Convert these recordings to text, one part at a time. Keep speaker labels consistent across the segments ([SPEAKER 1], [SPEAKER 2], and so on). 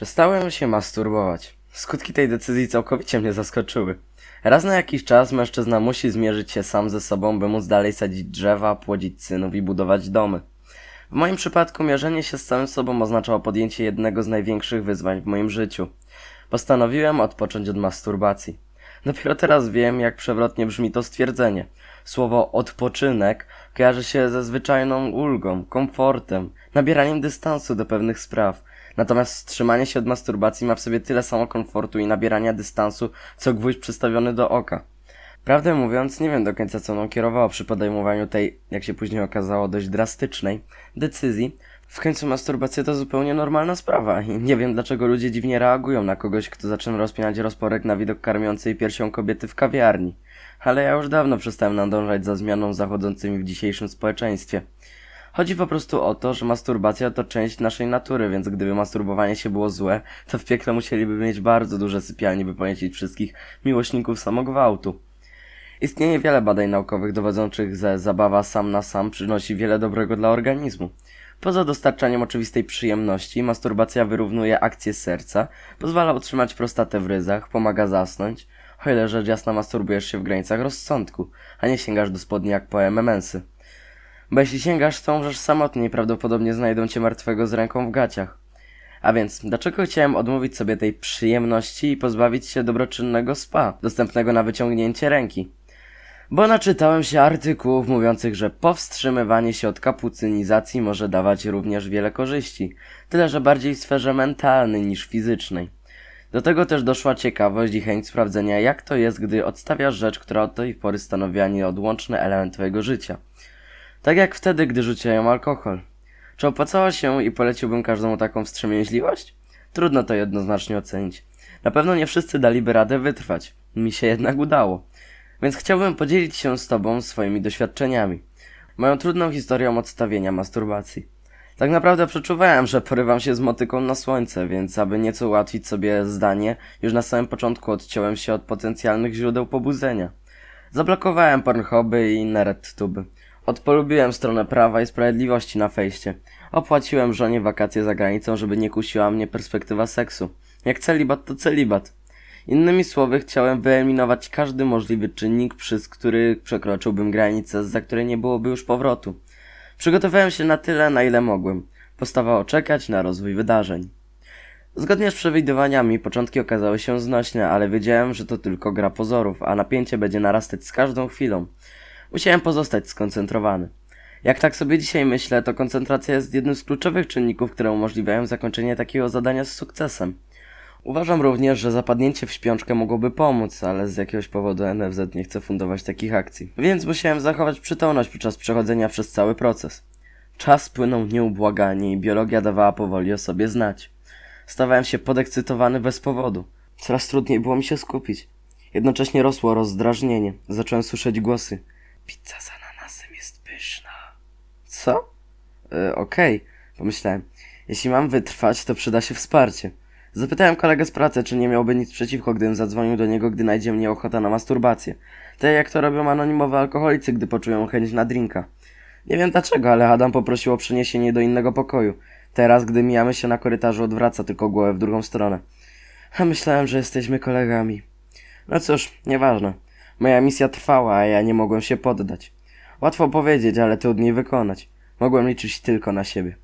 [SPEAKER 1] Przestałem się masturbować. Skutki tej decyzji całkowicie mnie zaskoczyły. Raz na jakiś czas mężczyzna musi zmierzyć się sam ze sobą, by móc dalej sadzić drzewa, płodzić synów i budować domy. W moim przypadku mierzenie się z samym sobą oznaczało podjęcie jednego z największych wyzwań w moim życiu. Postanowiłem odpocząć od masturbacji. Dopiero teraz wiem, jak przewrotnie brzmi to stwierdzenie. Słowo odpoczynek kojarzy się ze zwyczajną ulgą, komfortem, nabieraniem dystansu do pewnych spraw, Natomiast wstrzymanie się od masturbacji ma w sobie tyle samo komfortu i nabierania dystansu, co gwóźdź przystawiony do oka. Prawdę mówiąc, nie wiem do końca co mną kierowało przy podejmowaniu tej, jak się później okazało, dość drastycznej decyzji. W końcu masturbacja to zupełnie normalna sprawa i nie wiem dlaczego ludzie dziwnie reagują na kogoś, kto zaczyna rozpinać rozporek na widok karmiącej piersią kobiety w kawiarni. Ale ja już dawno przestałem nadążać za zmianą zachodzącymi w dzisiejszym społeczeństwie. Chodzi po prostu o to, że masturbacja to część naszej natury, więc gdyby masturbowanie się było złe, to w piekle musieliby mieć bardzo duże sypialnie, by pamięcić wszystkich miłośników samogwałtu. Istnieje wiele badań naukowych dowodzących, że zabawa sam na sam przynosi wiele dobrego dla organizmu. Poza dostarczaniem oczywistej przyjemności, masturbacja wyrównuje akcję serca, pozwala utrzymać prostatę w ryzach, pomaga zasnąć, o ile rzecz jasna masturbujesz się w granicach rozsądku, a nie sięgasz do spodni jak po MMS-y. Bo jeśli sięgasz, to umrzesz samotnie prawdopodobnie znajdą cię martwego z ręką w gaciach. A więc, dlaczego chciałem odmówić sobie tej przyjemności i pozbawić się dobroczynnego spa, dostępnego na wyciągnięcie ręki? Bo naczytałem się artykułów mówiących, że powstrzymywanie się od kapucynizacji może dawać również wiele korzyści, tyle że bardziej w sferze mentalnej niż fizycznej. Do tego też doszła ciekawość i chęć sprawdzenia, jak to jest, gdy odstawiasz rzecz, która od tej pory stanowiła nieodłączny element twojego życia. Tak jak wtedy, gdy rzuciłem alkohol. Czy opłacało się i poleciłbym każdą taką wstrzemięźliwość? Trudno to jednoznacznie ocenić. Na pewno nie wszyscy daliby radę wytrwać. Mi się jednak udało. Więc chciałbym podzielić się z tobą swoimi doświadczeniami. Moją trudną historią odstawienia masturbacji. Tak naprawdę przeczuwałem, że porywam się z motyką na słońce, więc aby nieco ułatwić sobie zdanie, już na samym początku odciąłem się od potencjalnych źródeł pobudzenia. Zablokowałem Pornhuby i inne RedTuby. Odpolubiłem stronę Prawa i Sprawiedliwości na fejście. Opłaciłem żonie wakacje za granicą, żeby nie kusiła mnie perspektywa seksu. Jak celibat to celibat. Innymi słowy, chciałem wyeliminować każdy możliwy czynnik, przez który przekroczyłbym granicę, za której nie byłoby już powrotu. Przygotowałem się na tyle, na ile mogłem. Postawało czekać na rozwój wydarzeń. Zgodnie z przewidywaniami, początki okazały się znośne, ale wiedziałem, że to tylko gra pozorów, a napięcie będzie narastać z każdą chwilą. Musiałem pozostać skoncentrowany. Jak tak sobie dzisiaj myślę, to koncentracja jest jednym z kluczowych czynników, które umożliwiają zakończenie takiego zadania z sukcesem. Uważam również, że zapadnięcie w śpiączkę mogłoby pomóc, ale z jakiegoś powodu NFZ nie chce fundować takich akcji. Więc musiałem zachować przytomność podczas przechodzenia przez cały proces. Czas płynął nieubłaganie i biologia dawała powoli o sobie znać. Stawałem się podekscytowany bez powodu. Coraz trudniej było mi się skupić. Jednocześnie rosło rozdrażnienie. Zacząłem słyszeć głosy. Pizza z ananasem jest pyszna. Co? E, okej, pomyślałem. Jeśli mam wytrwać, to przyda się wsparcie. Zapytałem kolegę z pracy, czy nie miałby nic przeciwko, gdybym zadzwonił do niego, gdy najdzie mnie ochota na masturbację. Tak jak to robią anonimowe alkoholicy, gdy poczują chęć na drinka. Nie wiem dlaczego, ale Adam poprosił o przeniesienie do innego pokoju. Teraz, gdy mijamy się na korytarzu, odwraca tylko głowę w drugą stronę. A myślałem, że jesteśmy kolegami. No cóż, nieważne. Moja misja trwała, a ja nie mogłem się poddać. Łatwo powiedzieć, ale trudniej wykonać. Mogłem liczyć tylko na siebie.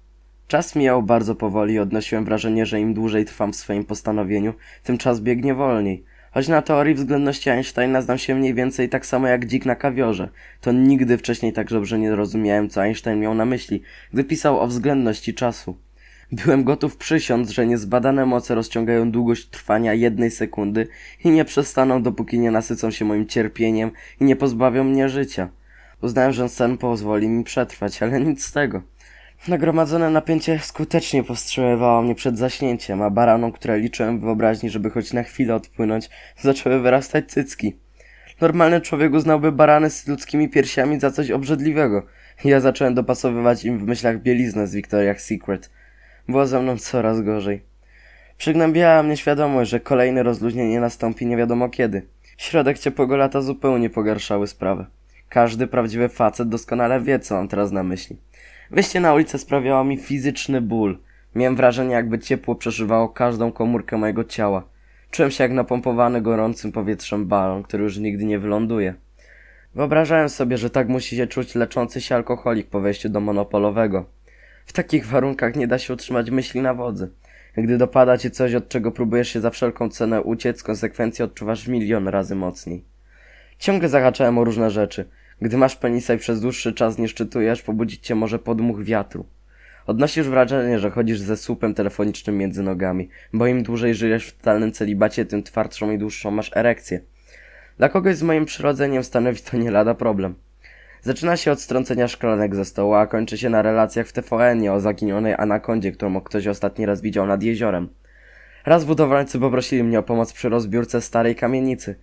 [SPEAKER 1] Czas mijał bardzo powoli i odnosiłem wrażenie, że im dłużej trwam w swoim postanowieniu, tym czas biegnie wolniej. Choć na teorii względności Einsteina znam się mniej więcej tak samo jak dzik na kawiorze, to nigdy wcześniej tak dobrze nie rozumiałem, co Einstein miał na myśli, gdy pisał o względności czasu. Byłem gotów przysiąc, że niezbadane moce rozciągają długość trwania jednej sekundy i nie przestaną, dopóki nie nasycą się moim cierpieniem i nie pozbawią mnie życia. Uznałem, że sen pozwoli mi przetrwać, ale nic z tego. Nagromadzone napięcie skutecznie powstrzymywało mnie przed zaśnięciem, a baranom, które liczyłem w wyobraźni, żeby choć na chwilę odpłynąć, zaczęły wyrastać cycki. Normalny człowiek uznałby barany z ludzkimi piersiami za coś obrzydliwego. Ja zacząłem dopasowywać im w myślach bieliznę z Victoria's Secret. Było ze mną coraz gorzej. Przygnębiała mnie świadomość, że kolejne rozluźnienie nastąpi nie wiadomo kiedy. Środek ciepłego lata zupełnie pogarszały sprawę. Każdy prawdziwy facet doskonale wie, co mam teraz na myśli. Wyjście na ulicę sprawiało mi fizyczny ból. Miałem wrażenie, jakby ciepło przeżywało każdą komórkę mojego ciała. Czułem się jak napompowany gorącym powietrzem balon, który już nigdy nie wyląduje. Wyobrażałem sobie, że tak musi się czuć leczący się alkoholik po wejściu do monopolowego. W takich warunkach nie da się utrzymać myśli na wodze. Gdy dopada cię coś, od czego próbujesz się za wszelką cenę uciec, konsekwencje odczuwasz milion razy mocniej. Ciągle zahaczałem o różne rzeczy. Gdy masz penisa i przez dłuższy czas nie szczytujesz, pobudzić cię może podmuch wiatru. Odnosisz wrażenie, że chodzisz ze słupem telefonicznym między nogami, bo im dłużej żyjesz w totalnym celibacie, tym twardszą i dłuższą masz erekcję. Dla kogoś z moim przyrodzeniem stanowi to nie lada problem. Zaczyna się od strącenia szklanek ze stołu, a kończy się na relacjach w tvn o zaginionej anakondzie, którą ktoś ostatni raz widział nad jeziorem. Raz budowlańcy poprosili mnie o pomoc przy rozbiórce starej kamienicy.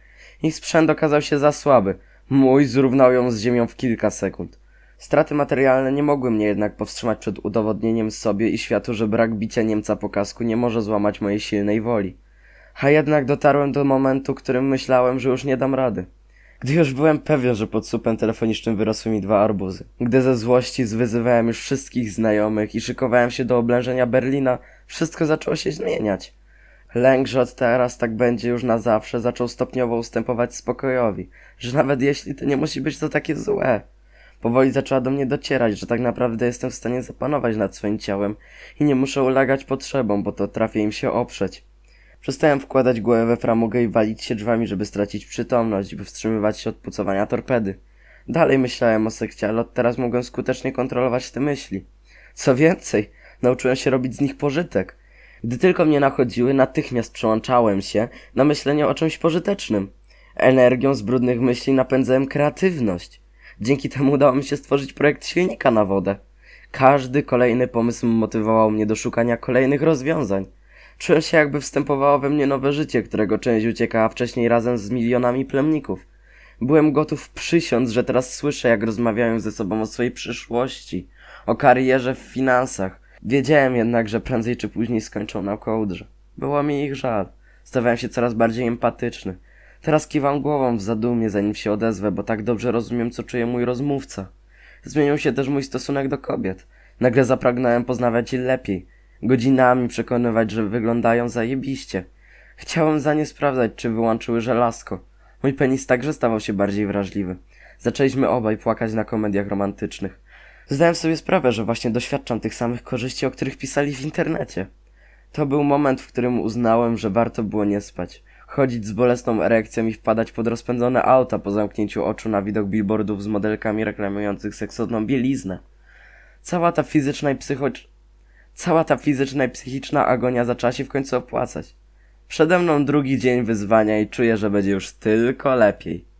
[SPEAKER 1] Ich sprzęt okazał się za słaby. Mój zrównał ją z ziemią w kilka sekund. Straty materialne nie mogły mnie jednak powstrzymać przed udowodnieniem sobie i światu, że brak bicia Niemca po kasku nie może złamać mojej silnej woli. A jednak dotarłem do momentu, którym myślałem, że już nie dam rady. Gdy już byłem pewien, że pod supem telefonicznym wyrosły mi dwa arbuzy. Gdy ze złości zwyzywałem już wszystkich znajomych i szykowałem się do oblężenia Berlina, wszystko zaczęło się zmieniać. Lęk, że od teraz tak będzie już na zawsze, zaczął stopniowo ustępować spokojowi, że nawet jeśli to nie musi być to takie złe. Powoli zaczęła do mnie docierać, że tak naprawdę jestem w stanie zapanować nad swoim ciałem i nie muszę ulegać potrzebom, bo to trafię im się oprzeć. Przestałem wkładać głowę we framugę i walić się drzwiami, żeby stracić przytomność i powstrzymywać się od pucowania torpedy. Dalej myślałem o sekcie, ale od teraz mogłem skutecznie kontrolować te myśli. Co więcej, nauczyłem się robić z nich pożytek. Gdy tylko mnie nachodziły, natychmiast przełączałem się na myślenie o czymś pożytecznym. Energią z brudnych myśli napędzałem kreatywność. Dzięki temu udało mi się stworzyć projekt silnika na wodę. Każdy kolejny pomysł motywował mnie do szukania kolejnych rozwiązań. Czułem się jakby wstępowało we mnie nowe życie, którego część uciekała wcześniej razem z milionami plemników. Byłem gotów przysiąc, że teraz słyszę, jak rozmawiają ze sobą o swojej przyszłości, o karierze w finansach. Wiedziałem jednak, że prędzej czy później skończą na kołdrze. Było mi ich żal. Stawałem się coraz bardziej empatyczny. Teraz kiwam głową w zadumie, zanim się odezwę, bo tak dobrze rozumiem, co czuje mój rozmówca. Zmienił się też mój stosunek do kobiet. Nagle zapragnąłem poznawać je lepiej godzinami przekonywać, że wyglądają zajebiście. Chciałem za nie sprawdzać, czy wyłączyły żelazko. Mój penis także stawał się bardziej wrażliwy. Zaczęliśmy obaj płakać na komediach romantycznych. Zdałem sobie sprawę, że właśnie doświadczam tych samych korzyści, o których pisali w internecie. To był moment, w którym uznałem, że warto było nie spać. Chodzić z bolesną erekcją i wpadać pod rozpędzone auta po zamknięciu oczu na widok billboardów z modelkami reklamujących seksowną bieliznę. Cała ta fizyczna i psycho Cała ta fizyczna i psychiczna agonia zaczęła się w końcu opłacać. Przede mną drugi dzień wyzwania i czuję, że będzie już tylko lepiej.